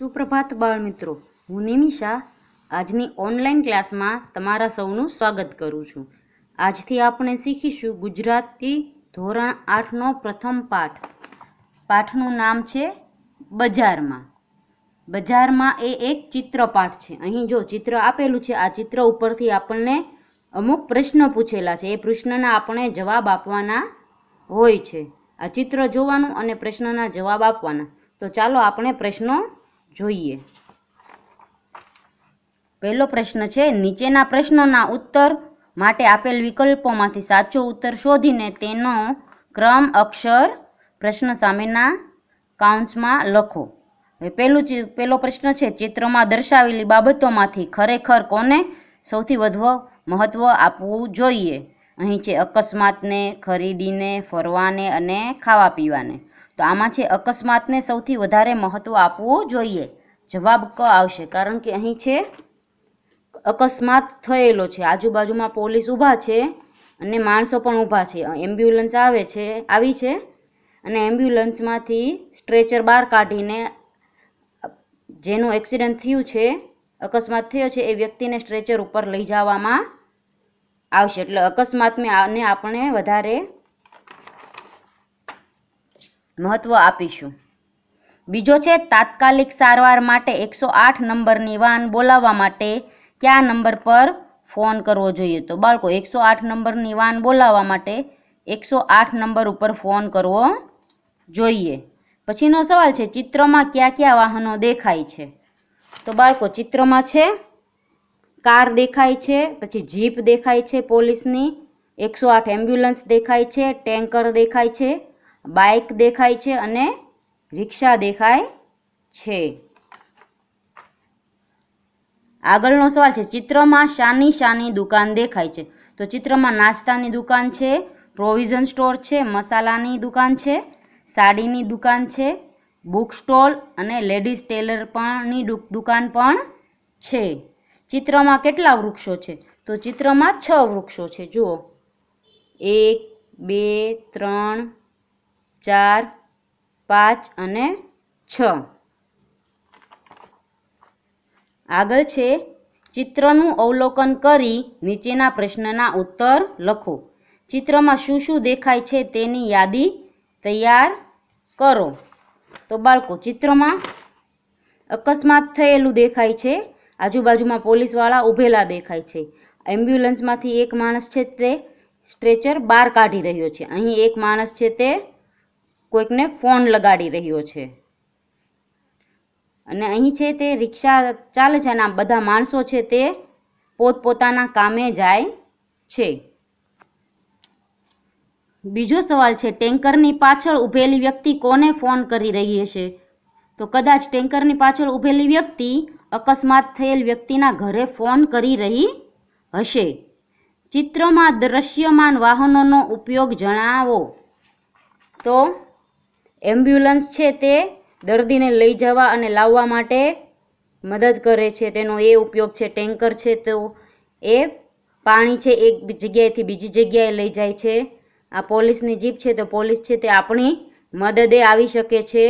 સુપ્રભાત બાળ મિત્રો હું નિમિષા આજની ઓનલાઈન ક્લાસમાં તમારા સૌનું સ્વાગત કરું છું આજથી આપણે શીખીશું ગુજરાતી ધોરણ આઠનો પ્રથમ પાઠ પાઠનું નામ છે બજારમાં બજારમાં એ એક ચિત્રપાઠ છે અહીં જો ચિત્ર આપેલું છે આ ચિત્ર ઉપરથી આપણને અમુક પ્રશ્ન પૂછેલા છે એ પ્રશ્નના આપણે જવાબ આપવાના હોય છે આ ચિત્ર જોવાનું અને પ્રશ્નના જવાબ આપવાના તો ચાલો આપણે પ્રશ્નો જોઈએ પહેલો પ્રશ્ન છે નીચેના પ્રશ્નોના ઉત્તર માટે આપેલ વિકલ્પોમાંથી સાચો ઉત્તર શોધીને તેનો ક્રમ અક્ષર પ્રશ્ન સામેના કાઉન્ટમાં લખો હવે પહેલું પહેલો પ્રશ્ન છે ચિત્રમાં દર્શાવેલી બાબતોમાંથી ખરેખર કોને સૌથી વધુ મહત્ત્વ આપવું જોઈએ અહીં છે અકસ્માતને ખરીદીને ફરવાને અને ખાવા પીવાને તો આમાં છે અકસ્માતને સૌથી વધારે મહત્ત્વ આપવું જોઈએ જવાબ ક આવશે કારણ કે અહીં છે અકસ્માત થયેલો છે આજુબાજુમાં પોલીસ ઊભા છે અને માણસો પણ ઊભા છે એમ્બ્યુલન્સ આવે છે આવી છે અને એમ્બ્યુલન્સમાંથી સ્ટ્રેચર બહાર કાઢીને જેનું એક્સિડન્ટ થયું છે અકસ્માત થયો છે એ વ્યક્તિને સ્ટ્રેચર ઉપર લઈ જવામાં આવશે એટલે અકસ્માતને આને આપણે વધારે મહત્ત્વ આપીશું બીજો છે તાત્કાલિક સારવાર માટે એકસો આઠ નંબરની વાન બોલાવવા માટે કયા નંબર પર ફોન કરવો જોઈએ તો બાળકો એકસો આઠ નંબરની વાન બોલાવવા માટે એકસો આઠ નંબર ઉપર ફોન કરવો જોઈએ પછીનો સવાલ છે ચિત્રમાં કયા કયા વાહનો દેખાય છે તો બાળકો ચિત્રમાં છે કાર દેખાય છે પછી જીપ દેખાય છે પોલીસની એકસો આઠ એમ્બ્યુલન્સ દેખાય છે ટેન્કર દેખાય છે બાઇક દેખાય છે અને રિક્ષા દેખાય છે આગળનો સવાલ છે ચિત્રમાં શાની શાની દુકાન દેખાય છે તો ચિત્રમાં નાસ્તાની દુકાન છે પ્રોવિઝન સ્ટોર છે મસાલાની દુકાન છે સાડીની દુકાન છે બુક સ્ટોલ અને લેડીઝ ટેલર પણની દુકાન પણ છે ચિત્રમાં કેટલા વૃક્ષો છે તો ચિત્રમાં છ વૃક્ષો છે જુઓ એક બે ત્રણ ચાર પાંચ અને છ આગળ છે ચિત્રનું અવલોકન કરી નીચેના પ્રશ્નના ઉત્તર લખો ચિત્રમાં શું શું દેખાય છે તેની યાદી તૈયાર કરો તો બાળકો ચિત્રમાં અકસ્માત થયેલું દેખાય છે આજુબાજુમાં પોલીસવાળા ઊભેલા દેખાય છે એમ્બ્યુલન્સમાંથી એક માણસ છે તે સ્ટ્રેચર બહાર કાઢી રહ્યો છે અહીં એક માણસ છે તે કોઈકને ફોન લગાડી રહ્યો છે અને અહીં છે તે રિક્ષા ચાલે છે અને બધા માણસો છે તે પોતપોતાના કામે જાય છે બીજો સવાલ છે ટેન્કરની પાછળ ઊભેલી વ્યક્તિ કોને ફોન કરી રહી હશે તો કદાચ ટેન્કરની પાછળ ઊભેલી વ્યક્તિ અકસ્માત થયેલ વ્યક્તિના ઘરે ફોન કરી રહી હશે ચિત્રમાં દ્રશ્યમાન વાહનોનો ઉપયોગ જણાવો તો એમ્બ્યુલન્સ છે તે દર્દીને લઈ જવા અને લાવવા માટે મદદ કરે છે તેનો એ ઉપયોગ છે ટેન્કર છે તો એ પાણી છે એક જગ્યાએથી બીજી જગ્યાએ લઈ જાય છે આ પોલીસની જીપ છે તો પોલીસ છે તે આપણી મદદે આવી શકે છે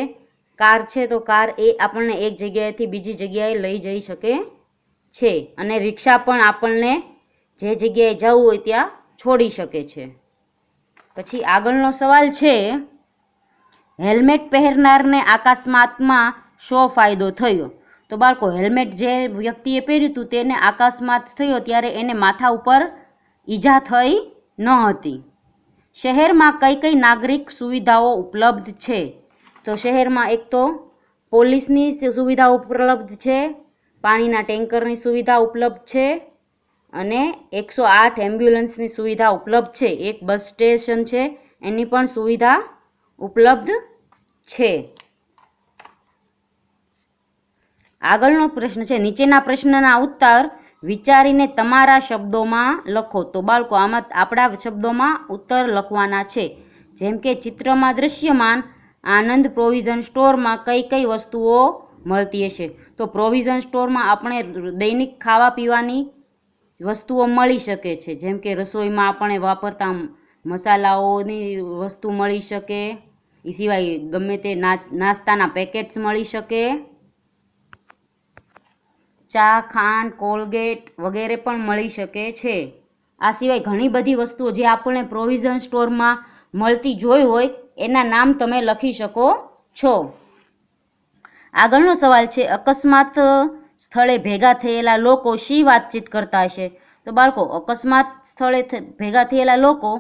કાર છે તો કાર એ આપણને એક જગ્યાએથી બીજી જગ્યાએ લઈ જઈ શકે છે અને રિક્ષા પણ આપણને જે જગ્યાએ જવું હોય ત્યાં છોડી શકે છે પછી આગળનો સવાલ છે હેલ્મેટ પહેરનારને આકસ્માતમાં શો ફાયદો થયો તો બાળકો હેલ્મેટ જે વ્યક્તિએ પહેર્યું હતું તેને આકસ્માત થયો ત્યારે એને માથા ઉપર ઈજા થઈ ન હતી શહેરમાં કઈ કઈ નાગરિક સુવિધાઓ ઉપલબ્ધ છે તો શહેરમાં એક તો પોલીસની સુવિધા ઉપલબ્ધ છે પાણીના ટેન્કરની સુવિધા ઉપલબ્ધ છે અને એકસો આઠ એમ્બ્યુલન્સની સુવિધા ઉપલબ્ધ છે એક બસ સ્ટેશન છે એની પણ સુવિધા ઉપલબ્ધ છે આગળનો પ્રશ્ન છે નીચેના પ્રશ્નના ઉત્તર વિચારીને તમારા શબ્દોમાં લખો તો બાળકો આમાં આપણા શબ્દોમાં ઉત્તર લખવાના છે જેમ કે ચિત્રમાં દૃશ્યમાન આનંદ પ્રોવિઝન સ્ટોરમાં કઈ કઈ વસ્તુઓ મળતી હશે તો પ્રોવિઝન સ્ટોરમાં આપણે દૈનિક ખાવા પીવાની વસ્તુઓ મળી શકે છે જેમ કે રસોઈમાં આપણે વાપરતા મસાલાઓની વસ્તુ મળી શકે એ સિવાય ગમે તે નાચ નાસ્તાના પેકેટ્સ મળી શકે ચા ખાંડ કોલગેટ વગેરે પણ મળી શકે છે આ સિવાય ઘણી બધી વસ્તુઓ જે આપણને પ્રોવિઝન સ્ટોરમાં મળતી જોઈ હોય એના નામ તમે લખી શકો છો આગળનો સવાલ છે અકસ્માત સ્થળે ભેગા થયેલા લોકો શી વાતચીત કરતા હશે તો બાળકો અકસ્માત સ્થળે ભેગા થયેલા લોકો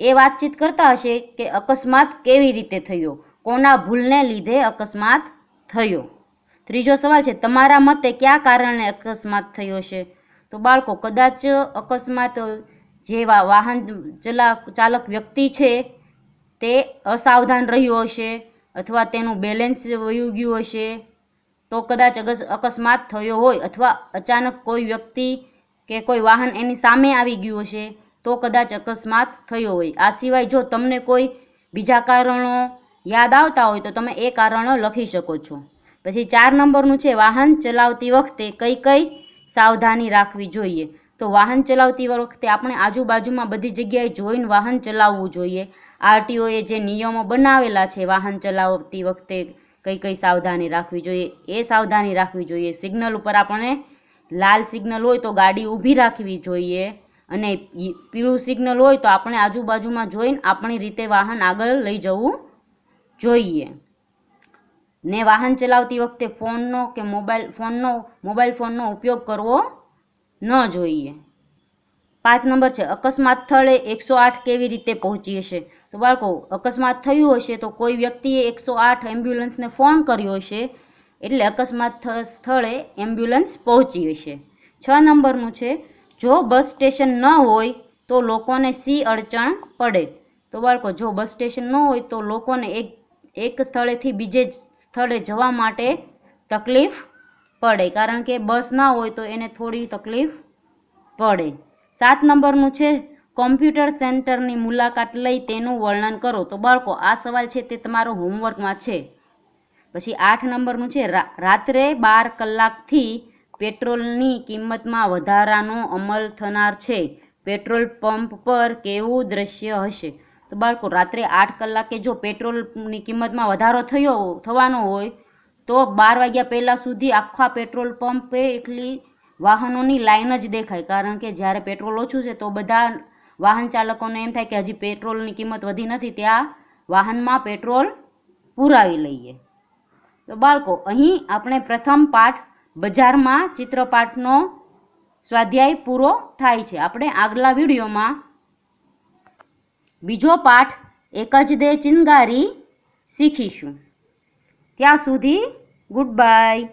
એ વાતચીત કરતા હશે કે અકસ્માત કેવી રીતે થયો કોના ભૂલને લીધે અકસ્માત થયો ત્રીજો સવાલ છે તમારા મતે ક્યાં કારણે અકસ્માત થયો છે તો બાળકો કદાચ અકસ્માત જેવા વાહન ચલા ચાલક વ્યક્તિ છે તે અસાવધાન રહ્યું હશે અથવા તેનું બેલેન્સ વયું ગયું હશે તો કદાચ અકસ્માત થયો હોય અથવા અચાનક કોઈ વ્યક્તિ કે કોઈ વાહન એની સામે આવી ગયું હશે તો કદાચ અકસ્માત થયો હોય આ સિવાય જો તમને કોઈ બીજા કારણો યાદ આવતા હોય તો તમે એ કારણો લખી શકો છો પછી ચાર નંબરનું છે વાહન ચલાવતી વખતે કઈ કઈ સાવધાની રાખવી જોઈએ તો વાહન ચલાવતી વખતે આપણે આજુબાજુમાં બધી જગ્યાએ જોઈને વાહન ચલાવવું જોઈએ આરટીઓએ જે નિયમો બનાવેલા છે વાહન ચલાવતી વખતે કઈ કઈ સાવધાની રાખવી જોઈએ એ સાવધાની રાખવી જોઈએ સિગ્નલ ઉપર આપણે લાલ સિગ્નલ હોય તો ગાડી ઊભી રાખવી જોઈએ અને પીળું સિગ્નલ હોય તો આપણે આજુબાજુમાં જોઈને આપણી રીતે વાહન આગળ લઈ જવું જોઈએ ને વાહન ચલાવતી વખતે ફોનનો કે મોબાઈલ ફોનનો મોબાઈલ ફોનનો ઉપયોગ કરવો ન જોઈએ પાંચ નંબર છે અકસ્માત સ્થળે એકસો આઠ કેવી રીતે પહોંચી હશે તો બાળકો અકસ્માત થયું હશે તો કોઈ વ્યક્તિએ એકસો આઠ એમ્બ્યુલન્સને ફોન કર્યો હશે એટલે અકસ્માત સ્થળે એમ્બ્યુલન્સ પહોંચી હશે છ નંબરનું છે જો બસ સ્ટેશન ન હોય તો લોકોને સી અડચણ પડે તો બાળકો જો બસ સ્ટેશન ન હોય તો લોકોને એક એક સ્થળેથી બીજે સ્થળે જવા માટે તકલીફ પડે કારણ કે બસ ના હોય તો એને થોડી તકલીફ પડે સાત નંબરનું છે કોમ્પ્યુટર સેન્ટરની મુલાકાત લઈ તેનું વર્ણન કરો તો બાળકો આ સવાલ છે તે તમારો હોમવર્કમાં છે પછી આઠ નંબરનું છે રાત્રે બાર કલાકથી પેટ્રોલની કિંમતમાં વધારાનો અમલ થનાર છે પેટ્રોલ પંપ પર કેવું દ્રશ્ય હશે તો બાળકો રાત્રે આઠ કલાકે જો પેટ્રોલની કિંમતમાં વધારો થયો થવાનો હોય તો બાર વાગ્યા પહેલાં સુધી આખા પેટ્રોલ પંપે એટલી વાહનોની લાઈન જ દેખાય કારણ કે જ્યારે પેટ્રોલ ઓછું છે તો બધા વાહન ચાલકોને એમ થાય કે હજી પેટ્રોલની કિંમત વધી નથી ત્યાં વાહનમાં પેટ્રોલ પુરાવી લઈએ તો બાળકો અહીં આપણે પ્રથમ પાઠ બજારમાં ચિત્રપાઠનો સ્વાધ્યાય પૂરો થાય છે આપણે આગલા વિડીયોમાં બીજો પાઠ એક જ દે ચિનગારી શીખીશું ત્યાં સુધી ગુડ બાય